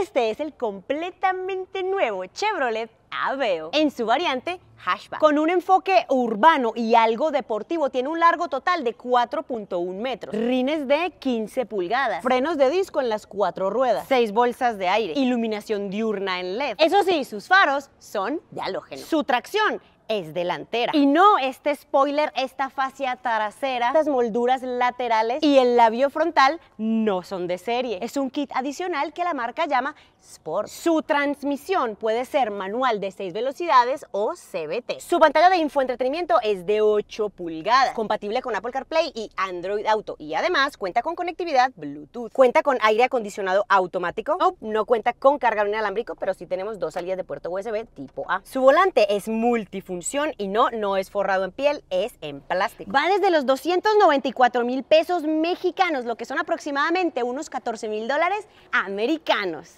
Este es el completamente nuevo Chevrolet Aveo en su variante hatchback. Con un enfoque urbano y algo deportivo, tiene un largo total de 4.1 metros, rines de 15 pulgadas, frenos de disco en las cuatro ruedas, seis bolsas de aire, iluminación diurna en LED. Eso sí, sus faros son de halógeno. Su tracción es delantera. Y no este spoiler, esta fascia trasera, estas molduras laterales y el labio frontal no son de serie. Es un kit adicional que la marca llama Sport. Su transmisión puede ser manual de 6 velocidades o CBT. Su pantalla de infoentretenimiento es de 8 pulgadas, compatible con Apple CarPlay y Android Auto y además cuenta con conectividad Bluetooth. Cuenta con aire acondicionado automático. No, oh, no cuenta con cargador inalámbrico, pero sí tenemos dos salidas de puerto USB tipo A. Su volante es multifuncional y no, no es forrado en piel, es en plástico. Va desde los 294 mil pesos mexicanos, lo que son aproximadamente unos 14 mil dólares americanos.